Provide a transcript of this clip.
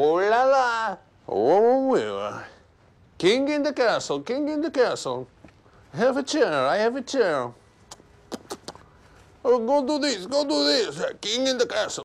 Oh la la! Oh, well. King in the castle, king in the castle. Have a chair, I have a chair. Oh, go do this, go do this. King in the castle.